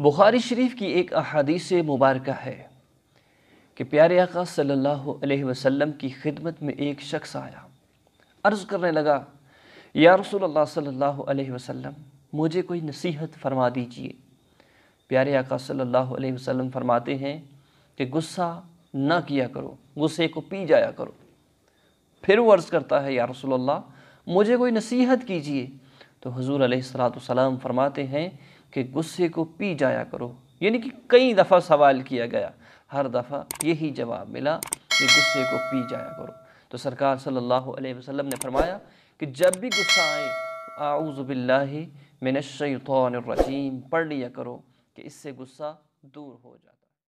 बुखारी शरीफ की एक अहादीस मुबारक है कि प्यारे आका सल्लल्लाहु अलैहि वसल्लम की खिदमत में एक शख्स आया अर्ज़ करने लगा या रसूल अल्लाह सल्लल्लाहु अलैहि वसल्लम मुझे कोई नसीहत फरमा दीजिए प्यारे आका सल्लल्लाहु अलैहि वसल्लम फरमाते हैं कि गुस्सा ना किया करो गुस्से को पी जाया करो फिर वो अर्ज़ करता है या रसूल अल्लाह मुझे कोई नसीहत कीजिए तो हजूर सलाम फरमाते हैं कि गुस्से को पी जाया करो यानी कि कई दफ़ा सवाल किया गया हर दफ़ा यही जवाब मिला कि गुस्से को पी जाया करो तो सरकार सल्लल्लाहु अलैहि वसल्लम ने फरमाया कि जब भी गुस्सा आए रजीम पढ़ लिया करो कि इससे गुस्सा दूर हो जाता